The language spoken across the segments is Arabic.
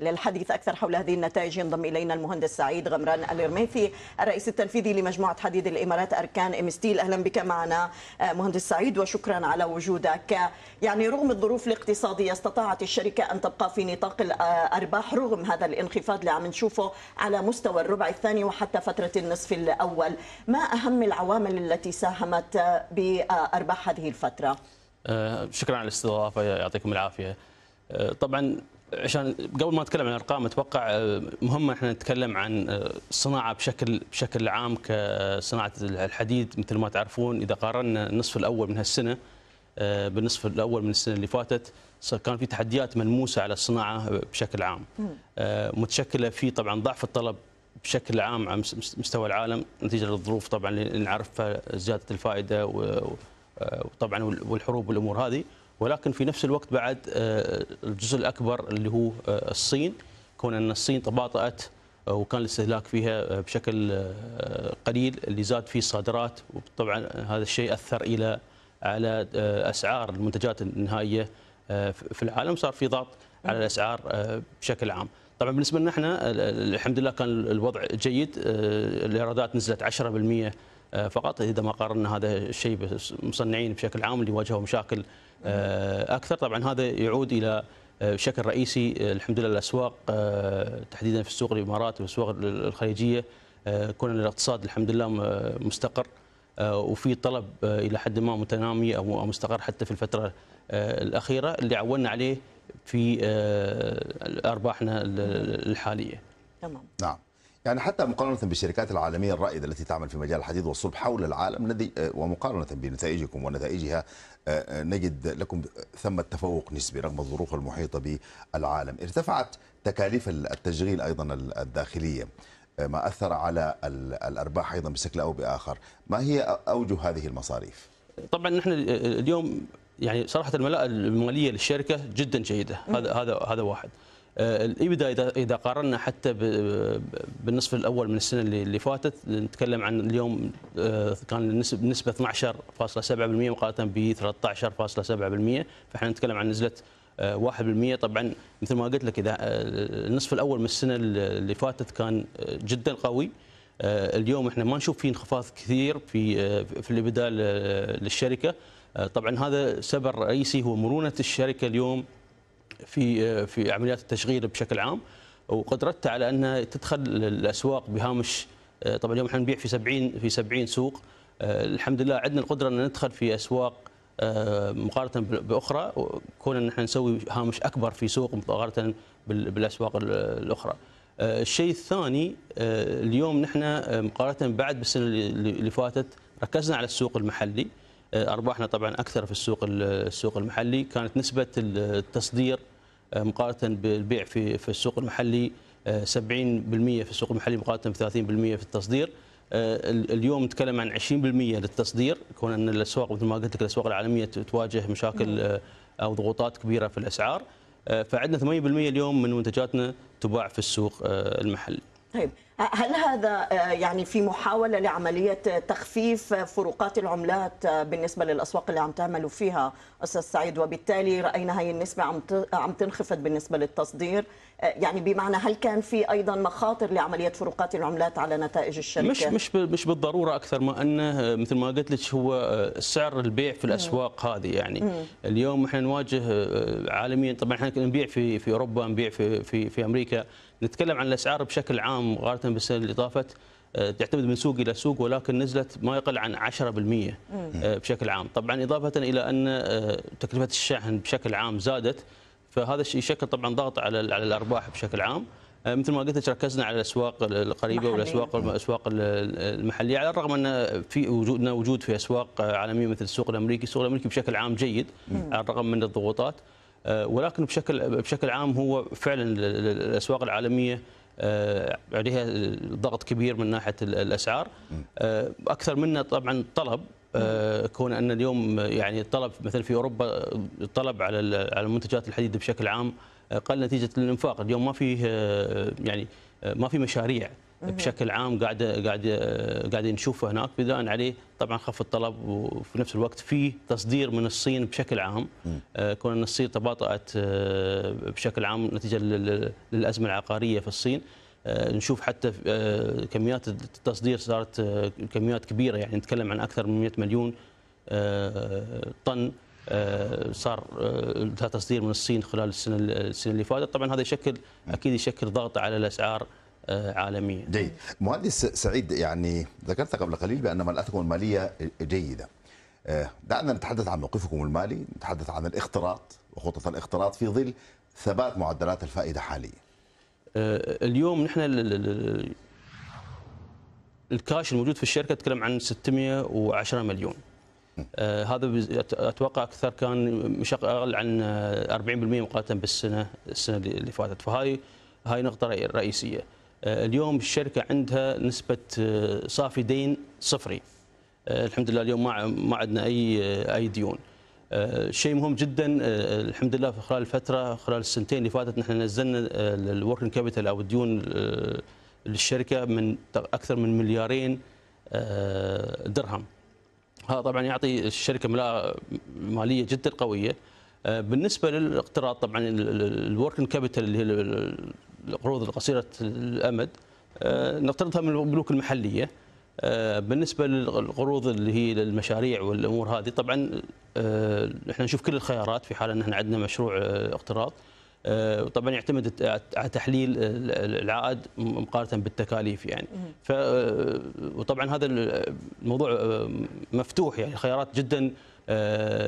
للحديث أكثر حول هذه النتائج ينضم إلينا المهندس سعيد غمران الرميثي الرئيس التنفيذي لمجموعة حديد الإمارات أركان ام ستيل أهلا بك معنا آه، مهندس سعيد وشكرا على وجودك يعني رغم الظروف الاقتصادية استطاعت الشركة أن تبقى في نطاق الأرباح آه، رغم هذا الانخفاض اللي عم نشوفه على مستوى الربع الثاني وحتى فترة النصف الأول ما أهم العوامل التي ساهمت آه، بأرباح هذه الفترة؟ شكرا على الاستضافة يعطيكم العافية طبعا عشان قبل ما نتكلم عن الارقام اتوقع آه، مهم احنا نتكلم عن الصناعه آه، بشكل بشكل عام كصناعه آه، الحديد مثل ما تعرفون اذا قارنا النصف الاول من هالسنه بالنصف الاول من السنه اللي فاتت كان في تحديات ملموسه على الصناعه بشكل عام متشكله في طبعا ضعف الطلب بشكل عام على مستوى العالم نتيجه للظروف طبعا اللي نعرفها زياده الفائده وطبعا والحروب والامور هذه ولكن في نفس الوقت بعد آه، الجزء الاكبر اللي هو آه، الصين كون ان الصين تباطات آه، وكان الاستهلاك فيها بشكل قليل اللي زاد فيه الصادرات وطبعا هذا الشيء اثر الى على اسعار المنتجات النهائيه في العالم صار في ضغط على الاسعار بشكل عام. طبعا بالنسبه لنا احنا الحمد لله كان الوضع جيد الايرادات نزلت 10% آه، فقط اذا ما قارنا هذا الشيء بالمصنعين بشكل عام اللي واجهوا مشاكل آه، اكثر طبعا هذا يعود الى آه، بشكل رئيسي الحمد لله الاسواق تحديدا في السوق الامارات والسوق الخليجيه كون الاقتصاد الحمد لله مستقر وفي طلب الى حد ما متنامي او مستقر حتى في الفتره الاخيره اللي عولنا عليه في ارباحنا الحاليه. تمام. نعم. يعني حتى مقارنة بالشركات العالمية الرائدة التي تعمل في مجال الحديد والصلب حول العالم ومقارنة بنتائجكم ونتائجها آه، آه، نجد لكم ثمة تفوق نسبي رغم الظروف المحيطة بالعالم ارتفعت تكاليف التشغيل أيضا الداخلية آه، ما أثر على الأرباح أيضا بشكل أو بآخر ما هي أوجه هذه المصاريف؟ طبعا نحن اليوم يعني صراحة الملاءة المالية للشركة جدا جيدة هذا هذا هذا واحد آه، الايبدا اذا قارنا حتى بالنصف الاول من السنه اللي فاتت نتكلم عن اليوم آه، كان النسبه 12.7% مقارنه ب 13.7% فاحنا نتكلم عن نزله 1% آه، طبعا مثل ما قلت لك اذا النصف الاول من السنه اللي فاتت كان جدا قوي اليوم احنا ما نشوف فيه انخفاض كثير في في الابدا للشركه طبعا هذا سبب رئيسي هو مرونه الشركه اليوم في آه، في عمليات التشغيل بشكل عام وقدرتها على انها تدخل الاسواق بهامش آه، طبعا اليوم احنا نبيع في 70 في 70 سوق آه، الحمد لله عندنا القدره ان ندخل في اسواق مقارنه باخرى كون ان احنا نسوي هامش اكبر في سوق مقارنه بالاسواق الاخرى. الشيء الثاني اليوم نحن مقارنه بعد بالسنه اللي فاتت ركزنا على السوق المحلي آه، ارباحنا طبعا اكثر في السوق السوق المحلي كانت نسبه التصدير آه، مقارنه بالبيع في في السوق المحلي 70% آه، في السوق المحلي مقارنه ب 30% في التصدير اليوم نتكلم عن 20% للتصدير كون ان الاسواق مثل ما قلت لك الاسواق العالميه تواجه مشاكل او ضغوطات كبيره في الاسعار فعندنا 8% اليوم من منتجاتنا تباع في السوق المحلي. طيب هل هذا آه، يعني في محاولة لعملية تخفيف فروقات العملات آه، بالنسبة للأسواق اللي عم تعملوا فيها أستاذ سعيد وبالتالي رأينا هي النسبة عم عم تنخفض بالنسبة للتصدير آه، يعني بمعنى هل كان في أيضا مخاطر لعملية فروقات العملات على نتائج الشركة؟ مش مش مش بالضرورة أكثر ما أنه مثل ما قلت لك هو سعر البيع في الأسواق مم. هذه يعني مم. اليوم احنا نواجه عالميا طبعا احنا نبيع في في أوروبا نبيع في في, في أمريكا نتكلم عن الأسعار بشكل عام غالبا بس لإضافة آه، تعتمد من سوق الى سوق ولكن نزلت ما يقل عن 10% آه، بشكل عام، طبعا اضافه الى ان آه، تكلفه الشحن بشكل عام زادت فهذا الشيء يشكل طبعا ضغط على على الارباح بشكل عام. مثل ما قلت لك ركزنا على الاسواق القريبه محلية. والاسواق الاسواق المحليه على الرغم ان في وجودنا وجود في اسواق عالميه مثل السوق الامريكي، السوق الامريكي بشكل عام جيد على الرغم من الضغوطات ولكن بشكل بشكل عام هو فعلا الاسواق العالميه آه، عليها ضغط كبير من ناحيه الاسعار آه، اكثر منا طبعا طلب آه، كون ان اليوم يعني الطلب مثلا في اوروبا الطلب على على المنتجات الحديد بشكل عام قل نتيجه الانفاق اليوم ما فيه يعني ما في مشاريع بشكل عام قاعد قاعد قاعد نشوفه هناك بناء عليه طبعا خف الطلب وفي نفس الوقت في تصدير من الصين بشكل عام آه، كون ان الصين تباطات آه، بشكل عام نتيجه للازمه العقاريه في الصين آه، نشوف حتى كميات التصدير صارت كميات كبيره يعني نتكلم عن اكثر من 100 مليون طن صار تصدير من الصين خلال السنه السنه اللي فاتت طبعا هذا يشكل اكيد يشكل ضغط على الاسعار عالميا جيد مهندس سعيد يعني ذكرت قبل قليل بأن ملأتكم المالية جيدة آه، دعنا نتحدث عن موقفكم المالي نتحدث عن الاختراط وخطط الاختراط في ظل ثبات معدلات الفائدة حاليا آه، اليوم نحن الكاش الموجود في الشركه تكلم عن 610 مليون آه، هذا اتوقع اكثر كان مش اقل عن 40% مقارنه بالسنه السنه اللي فاتت فهاي هاي نقطه رئيسيه آه، اليوم الشركه عندها نسبه آه، صافي دين صفري آه، الحمد لله اليوم ما ما عندنا اي اي ديون شيء مهم جدا الحمد لله في خلال الفتره خلال السنتين اللي فاتت نحن نزلنا الوركن كابيتال او الديون للشركه من اكثر من مليارين درهم هذا طبعا يعطي الشركه ملاءه ماليه جدا قويه بالنسبه للاقتراض طبعا الوركن كابيتال اللي هي القروض القصيره الامد آه، نقترضها من البنوك المحليه آه، بالنسبه للقروض اللي هي للمشاريع والامور هذه طبعا آه، احنا نشوف كل الخيارات في حال ان احنا عندنا مشروع اقتراض طبعا يعتمد على تحليل العائد مقارنه بالتكاليف يعني ف وطبعا هذا الموضوع مفتوح يعني الخيارات جدا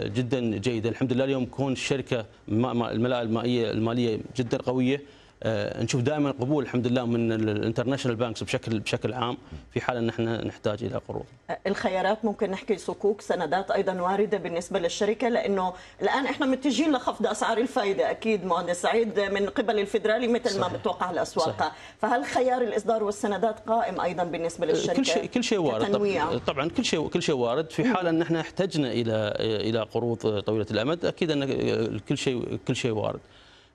جدا جيده الحمد لله اليوم كون الشركه الملاءه المائيه الماليه جدا قويه آه، نشوف دائما قبول الحمد لله من الانترناشونال بانكس بشكل بشكل عام في حال ان احنا نحتاج الى قروض. آه، الخيارات ممكن نحكي صكوك سندات ايضا وارده بالنسبه للشركه لانه الان احنا متجهين لخفض اسعار الفائده اكيد مهندس سعيد آه، من قبل الفدرالي مثل صحيح. ما بتوقع الاسواق صحيح. فهل خيار الاصدار والسندات قائم ايضا بالنسبه للشركه؟ كل شيء كل شيء وارد طبعا, طبعا كل شيء كل شيء وارد في حال ان احنا احتجنا الى الى قروض طويله الامد اكيد ان كل شيء كل شيء وارد.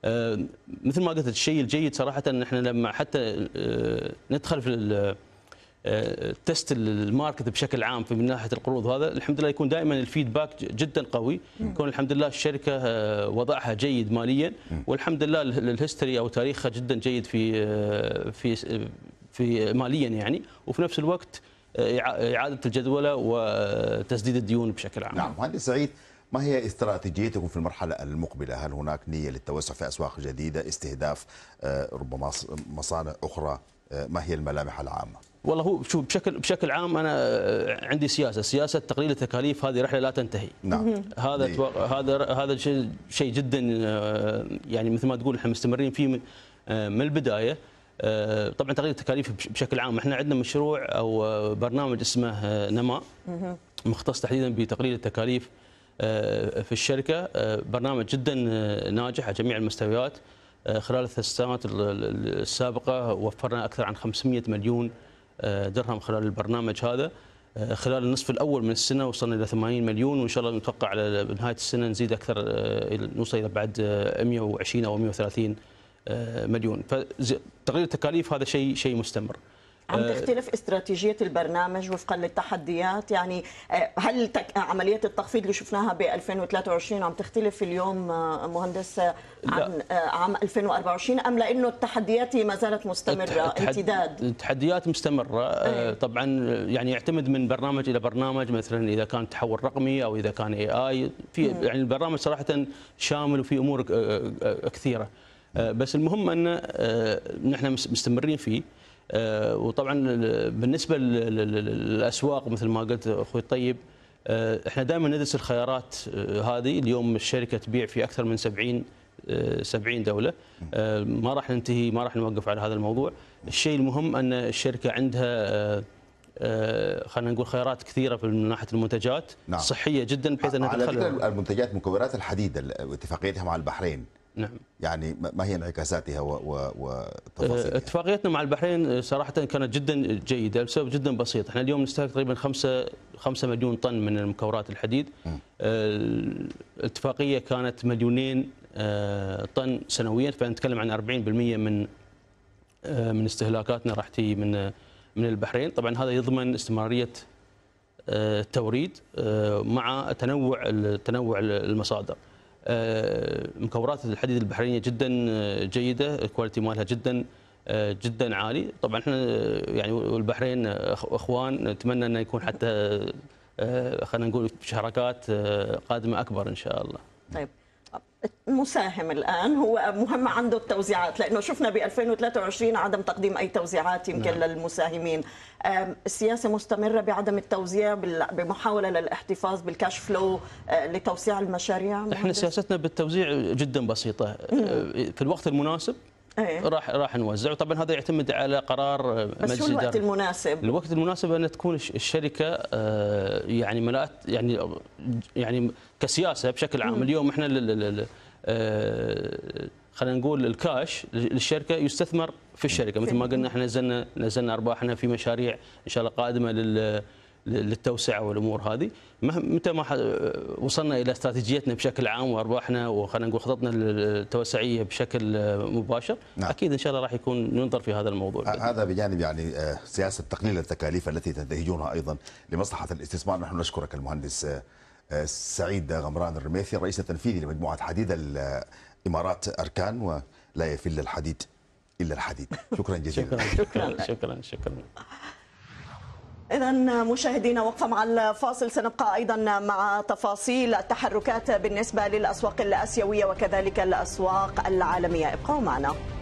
آه، مثل ما قلت الشيء الجيد صراحه ان احنا لما حتى آه، ندخل في آه، تست الماركت بشكل عام في من ناحيه القروض هذا الحمد لله يكون دائما الفيدباك جدا قوي يكون الحمد لله الشركه وضعها جيد ماليا والحمد لله الهيستوري او تاريخها جدا جيد في في في ماليا يعني وفي نفس الوقت اعاده الجدوله وتسديد الديون بشكل عام. نعم مهندس سعيد ما هي استراتيجيتكم في المرحلة المقبلة هل هناك نية للتوسع في أسواق جديدة استهداف آه، ربما مصانع أخرى آه، ما هي الملامح العامة والله هو شوف بشكل بشكل عام انا آه، عندي سياسه، سياسه تقليل التكاليف هذه رحله لا تنتهي. نعم. هذا أتوق... هذا هذا شيء شيء جدا يعني مثل ما تقول احنا مستمرين فيه من البدايه. طبعا تقليل التكاليف بشكل عام، احنا عندنا مشروع او برنامج اسمه نماء مختص تحديدا بتقليل التكاليف آه، في الشركه آه، برنامج جدا آه، ناجح على جميع المستويات خلال الثلاث سنوات السابقه وفرنا اكثر عن 500 مليون درهم خلال البرنامج هذا خلال النصف الاول من السنه وصلنا الى 80 مليون وان شاء الله نتوقع على نهايه السنه نزيد اكثر نوصل الى بعد 120 او 130 مليون فتقليل التكاليف هذا شيء شيء مستمر. عم آه، تختلف استراتيجية البرنامج وفقا للتحديات يعني آه، هل عملية التخفيض اللي شفناها ب 2023 عم تختلف اليوم آه، مهندس عن لا. عام 2024 أم لأنه التحديات ما زالت مستمرة امتداد التحديات مستمرة أيه. طبعا يعني يعتمد من برنامج إلى برنامج مثلا إذا كان تحول رقمي أو إذا كان اي اي في يعني البرنامج صراحة شامل وفي أمور كثيرة بس المهم أن نحن مستمرين فيه آه، وطبعا بالنسبه للاسواق مثل ما قلت اخوي الطيب آه، احنا دائما ندرس الخيارات آه، هذه اليوم الشركه تبيع في اكثر من 70 70 دوله ما راح ننتهي ما راح نوقف على هذا الموضوع الشيء المهم ان الشركه عندها خلينا نقول خيارات كثيره في من ناحيه المنتجات نعم. صحيه جدا بحيث انها على تدخل المنتجات مكونات الحديد اتفاقيتها مع البحرين نعم يعني ما هي انعكاساتها وتفاصيلها؟ أه، اتفاقيتنا مع البحرين صراحه كانت جدا جيده لسبب جدا بسيط، احنا اليوم نستهلك تقريبا 5 5 مليون طن من المكورات الحديد. أه، الاتفاقيه كانت مليونين أه، طن سنويا فنتكلم عن 40% من من استهلاكاتنا راح تجي من من البحرين، طبعا هذا يضمن استمراريه التوريد مع تنوع تنوع المصادر. آه، مكورات الحديد البحرينيه جدا آه، جيده الكواليتي مالها جدا آه، جدا عالي طبعا احنا يعني والبحرين اخوان نتمنى انه يكون حتى خلينا نقول شراكات قادمه اكبر ان شاء الله طيب مساهم الان هو مهم عنده التوزيعات لانه شفنا ب 2023 عدم تقديم اي توزيعات يمكن نعم. للمساهمين السياسه مستمره بعدم التوزيع بمحاوله للاحتفاظ بالكاش آه، فلو لتوسيع المشاريع احنا سياستنا بالتوزيع جدا بسيطه آه، في الوقت المناسب أيه. راح راح نوزع طبعا هذا يعتمد على قرار بس مجلس شو الوقت دار. المناسب الوقت المناسب ان تكون الشركه آه، يعني ملات يعني يعني كسياسه بشكل عام اليوم احنا آه، خلينا نقول الكاش للشركه يستثمر في الشركه مثل ما قلنا احنا نزلنا نزلنا ارباحنا في مشاريع ان شاء الله قادمه لل للتوسعه والامور هذه متى ما وصلنا الى استراتيجيتنا بشكل عام وارباحنا وخلينا نقول خططنا التوسعيه بشكل مباشر نعم. اكيد ان شاء الله راح يكون ننظر في هذا الموضوع هذا بجانب يعني آه، سياسه تقليل التكاليف التي تنتهجونها ايضا لمصلحه الاستثمار نحن نشكرك المهندس آه، آه، سعيد غمران الرميثي الرئيس التنفيذي لمجموعه حديد الامارات اركان ولا يفل الحديد الا الحديد شكرا جزيلا شكرا شكرا شكرا, شكرا. إذا مشاهدينا وقفة مع الفاصل سنبقى أيضا مع تفاصيل التحركات بالنسبة للأسواق الآسيوية وكذلك الأسواق العالمية ابقوا معنا